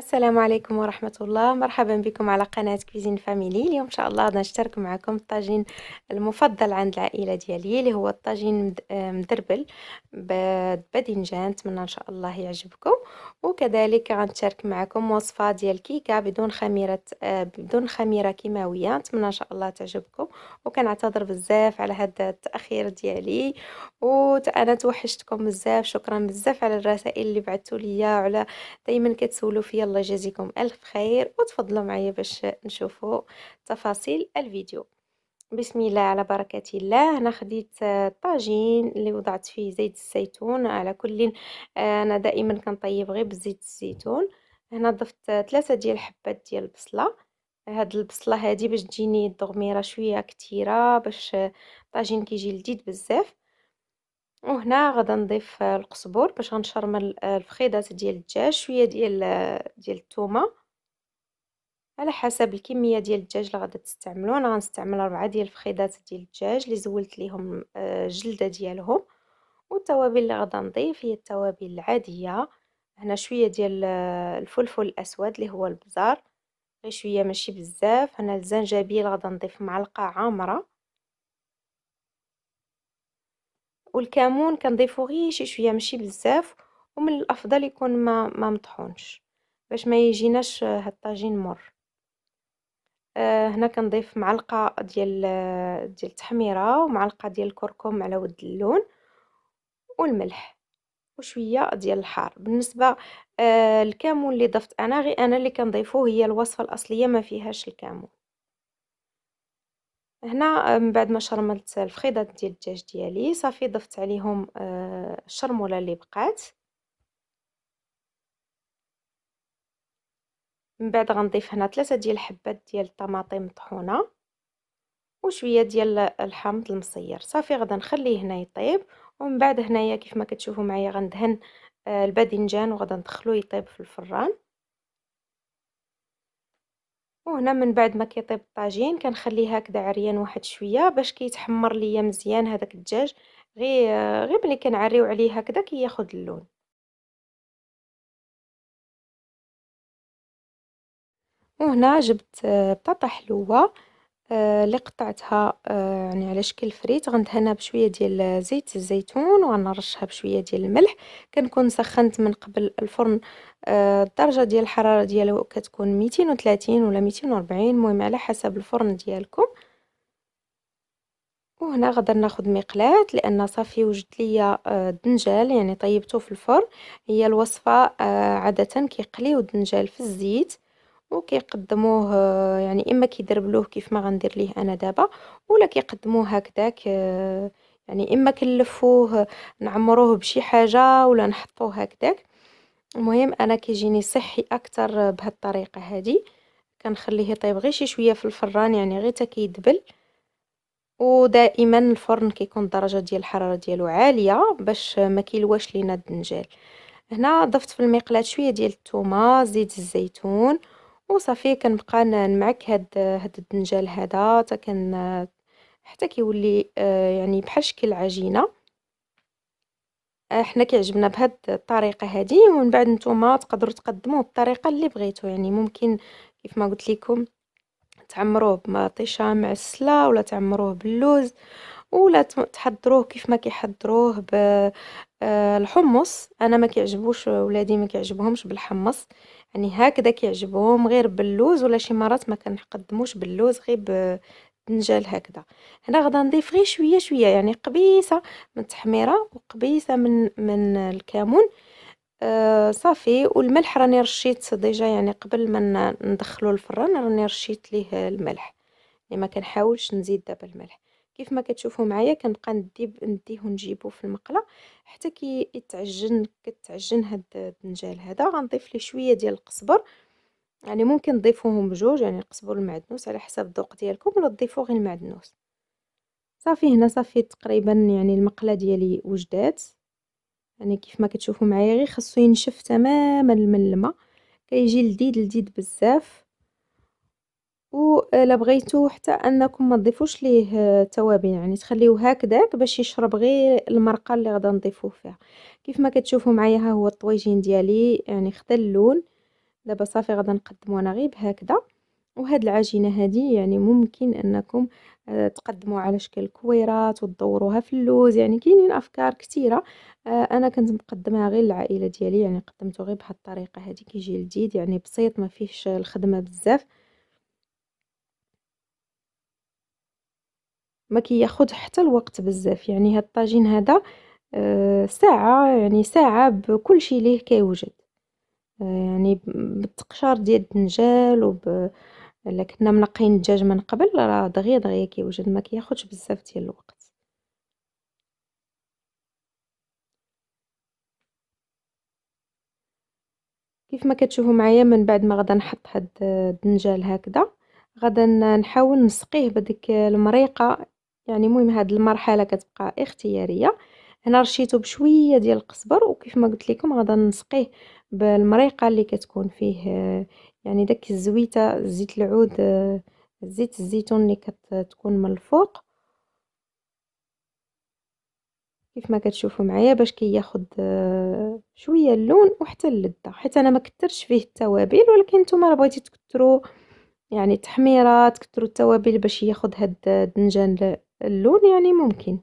السلام عليكم ورحمة الله مرحبا بكم على قناة كويزين فاميلي اليوم إن شاء الله غادي نشترك معكم الطاجين المفضل عند العائلة ديالي اللي هو الطاجين آه، مدربل بباذنجان نتمنى إن شاء الله يعجبكم وكذلك غنشارك معكم وصفة ديال كيكة بدون خميرة آه، بدون خميرة كيماوية نتمنى إن شاء الله تعجبكم وكنعتذر بزاف على هذا التأخير ديالي وأنا توحشتكم بزاف شكرا بزاف على الرسائل اللي بعثتوا ليا وعلى دايما كتسولوا فيا الله يجازيكم الف خير وتفضلوا معايا باش نشوفوا تفاصيل الفيديو بسم الله على بركة الله انا خديت الطاجين آه، اللي وضعت فيه زيت الزيتون على كل آه، انا دائما كنطيب غير بزيت الزيتون هنا ضفت ثلاثة ديال الحبات ديال البصله هاد البصله هادي باش تجيني الضغميره شويه كتيره باش الطاجين كيجي لذيذ بزاف وهنا غدا نضيف القزبر باش غنشرمل الفخيضات ديال الدجاج شويه ديال ديال الثومه على حسب الكميه ديال الدجاج اللي غادا تستعملوا انا غنستعمل أربعة ديال الفخيضات ديال الدجاج اللي زولت ليهم الجلده آه، ديالهم والتوابل اللي غادا نضيف هي التوابل العاديه هنا شويه ديال آه، الفلفل الاسود اللي هو البزار غير شويه ماشي بزاف هنا الزنجبيل غادا نضيف معلقه عامره والكمون كنضيفو غير شي شويه ماشي بزاف ومن الافضل يكون ما ما مطحونش باش ما يجيناش آه، هاد الطاجين مر آه هنا كنضيف معلقه ديال آه، ديال التحميره ومعلقه ديال الكركم على ود اللون والملح وشويه ديال الحار بالنسبه آه الكمون اللي ضفت انا غير انا اللي كنضيفوه هي الوصفه الاصليه ما فيهاش الكمون هنا من بعد ما شرملت الفخيضات ديال الدجاج ديالي صافي ضفت عليهم آه، الشرموله اللي بقات من بعد غنضيف هنا ثلاثه ديال الحبات ديال الطماطم مطحونه وشويه ديال الحامض المصير صافي غدا نخليه هنا يطيب ومن بعد هنايا كيف ما كتشوفوا معايا غندهن آه، الباذنجان وغدا ندخلو يطيب في الفران وهنا من بعد ما كيطيب الطاجين كنخليه هكذا عريان واحد شويه باش كيتحمر ليا مزيان هذاك الدجاج غير غير ملي كنعريو عليه هكذا كياخد اللون وهنا جبت بطاطا حلوه آه، اللي قطعتها آه، يعني على شكل فريت غندهنها بشويه ديال زيت الزيتون وغنرشها بشويه ديال الملح كنكون سخنت من قبل الفرن آه، الدرجه ديال الحراره ديالو كتكون 230 ولا 240 المهم على حسب الفرن ديالكم وهنا غادي ناخذ مقلاة لان صافي وجد ليا الدنجال يعني طيبته في الفرن هي الوصفه عاده كيقليو الدنجال في الزيت وكيقدموه آه، يعني اما كيدربلوه كيف ما غندير ليه انا دابا ولا كيقدموه هكذاك آه، يعني اما كنلفوه نعمروه بشي حاجه ولا نحطوه هكذاك المهم انا كيجيني صحي اكثر بهاد الطريقه هذه كنخليه يطيب غير شي شويه في الفران يعني غير حتى كيدبل ودائما الفرن كيكون درجه ديال الحراره ديالو عاليه باش ما كيلواش لينا الدنجال هنا ضفت في المقلاة شويه ديال الثومه زيت الزيتون وصافي كنبقى نمعك هاد هاد الدنجال هذا حتى كن حتى كيولي آه، يعني بحال شكل عجينه آه، حنا كيعجبنا بهاد الطريقه هذه ومن بعد نتوما تقدروا تقدموه بالطريقه اللي بغيتو يعني ممكن كيف ما قلت لكم تعمروه بمطيشه معسله ولا تعمروه باللوز ولا تحضروه كيف ما كيحضروه بالحمص آه، انا ما كيعجبوش ولادي ما كيعجبهمش بالحمص يعني هكذا كيعجبهم غير باللوز ولا شي مرات ما كنقدموش باللوز غير بنجال هكذا هنا غدا نضيف غير شويه شويه يعني قبيصه من التحميره وقبيصه من من الكمون آه صافي والملح راني رشيت ديجا يعني قبل ما ندخلو الفران راني رشيت ليه الملح يعني ما كنحاولش نزيد دابا الملح كيف ما كتشوفوا معايا كنبقى ندي نديه ونجيبو في المقله حتى كيتعجن كتعجن هاد الدنجال هذا غنضيف ليه شويه ديال القزبر يعني ممكن تضيفوهم بجوج يعني القزبر والمعدنوس على حسب الذوق ديالكم ولا تضيفوا غير المعدنوس صافي هنا صافي تقريبا يعني المقله ديالي وجدات يعني كيف ما كتشوفوا معايا غير خاصو ينشف تماما من الماء كيجي لذيذ لذيذ بزاف ولا بغيتو حتى انكم ما تضيفوش ليه آه، توابل يعني تخليوه هكذاك باش يشرب غير المرقه اللي غدا نضيفوه فيها كيف ما كتشوفوا معايا ها هو الطويجين ديالي يعني خدا اللون دابا صافي غدا نقدمو انا غير بهكذا وهاد العجينه هذه يعني ممكن انكم آه، تقدموا على شكل كويرات وتدوروها في اللوز يعني كاينين افكار كثيره آه، انا كنت مقدمها غير للعائله ديالي يعني قدمته غير بهاد الطريقه هذه كيجي لذيذ يعني بسيط ما فيهش الخدمه بزاف ما كياخذ حتى الوقت بزاف يعني هاد الطاجين هذا آه، ساعه يعني ساعه بكل شيء ليه كيوجد آه، يعني بالتقشار ديال الدنجال وب الا كنا منقين الدجاج من قبل راه دغيا دغيا كيوجد ما كياخذش بزاف ديال الوقت كيف ما كتشوفوا معايا من بعد ما غدا نحط هاد الدنجال هكذا غدا نحاول نسقيه بديك المريقه يعني مهم هاد المرحله كتبقى اختياريه هنا رشيته بشويه ديال القزبر وكيف ما قلت لكم غادا نسقيه بالمريقه اللي كتكون فيه يعني داك الزويته زيت العود زيت الزيتون اللي كتكون من الفوق كيف ما كتشوفوا معايا باش كياخد كي شويه اللون وحتى اللذه حيت انا ما كثرش فيه التوابل ولكن نتوما راه بغيتي تكثروا يعني التحميره تكثروا التوابل باش ياخد هاد الدنجان اللون يعني ممكن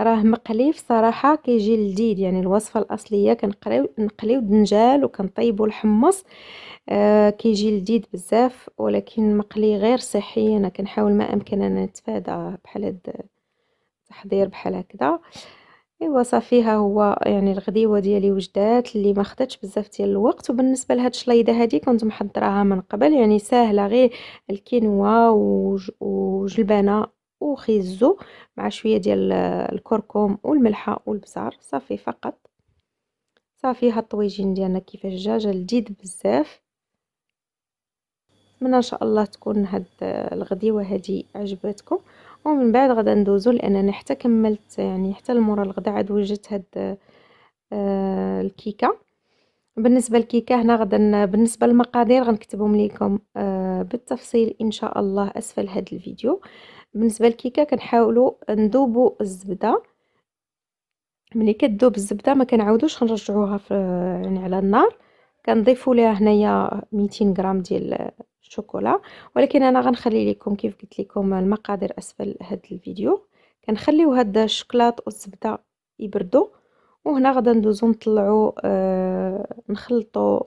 راه مقلي صراحة كيجي لذيذ يعني الوصفه الاصليه كنقليو نقليو دنجال وكنطيبو الحمص آه كيجي لذيذ بزاف ولكن مقلي غير صحي انا كنحاول ما امكن انا نتفادى بحال هاد التحضير بحال هكذا ايوا صافي ها هو يعني الغديوه ديالي وجدات اللي ما خدتش بزاف ديال الوقت وبالنسبه لهاد الشلايده هادي كنت محضراها من قبل يعني ساهله غير الكينوا وجلبانه وخيزو مع شويه ديال الكركم والملحه والبزار صافي فقط صافي ها الطويجين ديالنا كيفاش جا جا لذيذ بزاف من ان شاء الله تكون هاد الغديوه هادي عجبتكم ومن بعد غدا ندوزو لانني حتى كملت يعني حتى المورا الغدا عاد وجدت هاد آه الكيكه بالنسبه للكيكه هنا غدا بالنسبه للمقادير غنكتبهم لكم آه بالتفصيل ان شاء الله اسفل هاد الفيديو بالنسبه للكيكه كنحاولوا ندوبو الزبده ملي كتذوب الزبده ما كنعاودوش نرجعوها يعني على النار كنضيفوا ليها هنايا 200 غرام ديال الشوكولا ولكن انا غنخلي لكم كيف قلت لكم المقادير اسفل هذا الفيديو كنخليو هاد الشوكولات والزبده يبردوا وهنا غدا ندوزو نطلعو آه نخلطو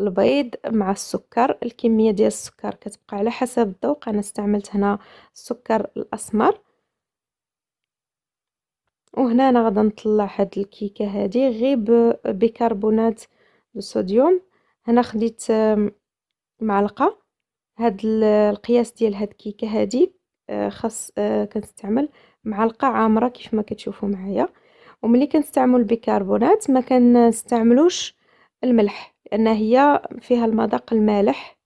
البيض مع السكر الكميه ديال السكر كتبقى على حسب الذوق انا استعملت هنا السكر الاسمر وهنا انا غدا نطلع هاد الكيكه هادي غير بكربونات الصوديوم هنا خديت معلقه هاد القياس ديال هاد الكيكه هادي آه، خاص آه، كنستعمل معلقه عامره كيف ما كتشوفوا معايا وملي كنستعمل البيكربونات ما كنستعملوش الملح لان هي فيها المذاق المالح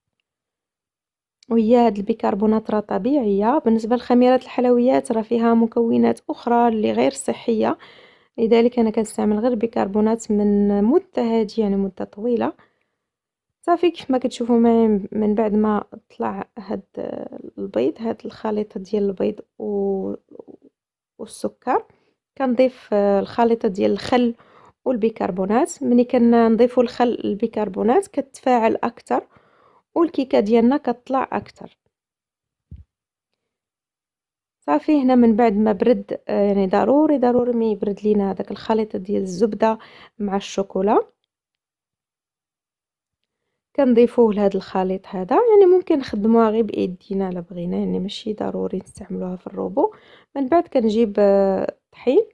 وهي هاد البيكربونات راه طبيعيه بالنسبه لخميرات الحلويات راه فيها مكونات اخرى اللي غير صحيه لذلك انا كنستعمل غير بيكربونات من مده هادي يعني مده طويله صافي كيف ما كتشوفوا معايا من بعد ما طلع هاد البيض هاد الخليطه ديال البيض و... والسكر كنضيف آه، الخليطه ديال الخل والبيكربونات ملي كنضيفوا الخل البيكربونات كتفاعل اكثر والكيكه ديالنا كتطلع اكثر صافي هنا من بعد ما برد آه، يعني ضروري ضروري ما يبرد لينا داك الخليط ديال الزبده مع الشوكولا كنضيفوه لهذا الخليط هذا يعني ممكن نخدموها غير بايدينا الا بغينا يعني ماشي ضروري نستعملوها في الروبو من بعد كنجيب آه، طحين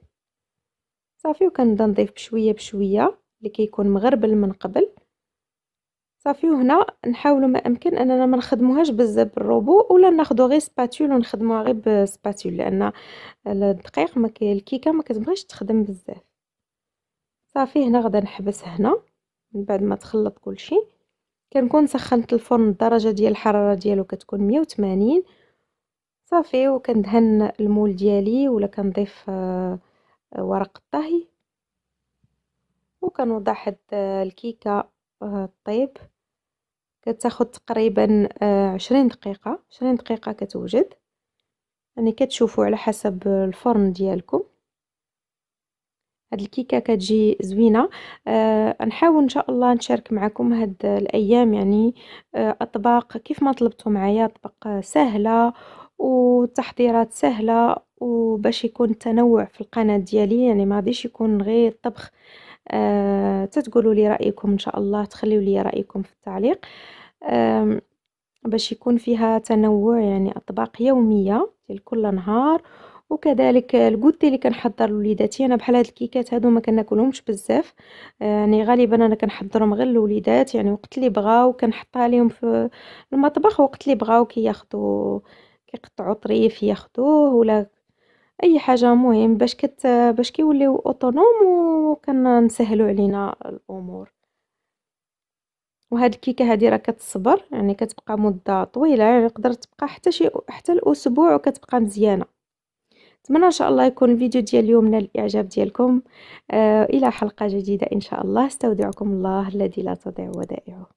صافي وكنبدا نضيف بشويه بشويه اللي كيكون مغربل من قبل صافي وهنا نحاولوا ما امكن اننا ما نخدموهاش بزاف بالروبو ولا ناخذوا غير سباتول ونخدموها غير بسباتول لان الدقيق ما الكيكه ما كتبغيش تخدم بزاف صافي هنا غدا نحبس هنا من بعد ما تخلط كلشي كنكون سخنت الفرن الدرجه ديال الحراره ديالو كتكون 180 صافي وكندهن المول ديالي ولا كنضيف آه، ورق الطهي وكنوضع حد آه، الكيكه طيب كتاخد تقريبا 20 دقيقه 20 دقيقه كتوجد يعني كتشوفوا على حسب الفرن ديالكم هاد الكيكه كتجي زوينه أه نحاول ان شاء الله نشارك معكم هاد الايام يعني آه، اطباق كيف ما طلبتوا معايا اطباق سهله وتحضيرات سهله وباش يكون التنوع في القناه ديالي يعني ما غاديش يكون غير الطبخ أه تتقولوا لي رايكم ان شاء الله تخليوا لي رايكم في التعليق أه باش يكون فيها تنوع يعني اطباق يوميه ديال كل نهار وكذلك الكوتي اللي كنحضر لوليداتي انا بحال هاد الكيكات هادو ما كناكلهمش بزاف يعني غالبا انا كنحضرهم غير للوليدات يعني وقت اللي بغاو كنحطها لهم في المطبخ وقت اللي بغاو كياخذوا كيقطعوا طريف ياخذوه ولا اي حاجه مهم باش كت باش كيوليو اوتونوم وكنسهلوا علينا الامور وهاد الكيكه هادي راه كتصبر يعني كتبقى مده طويله يعني تقدر تبقى حتى شي حتى الاسبوع وكتبقى مزيانه نتمنى ان شاء الله يكون الفيديو ديال اليوم نال الاعجاب ديالكم آه الى حلقه جديده ان شاء الله استودعكم الله الذي لا تضيع ودائعه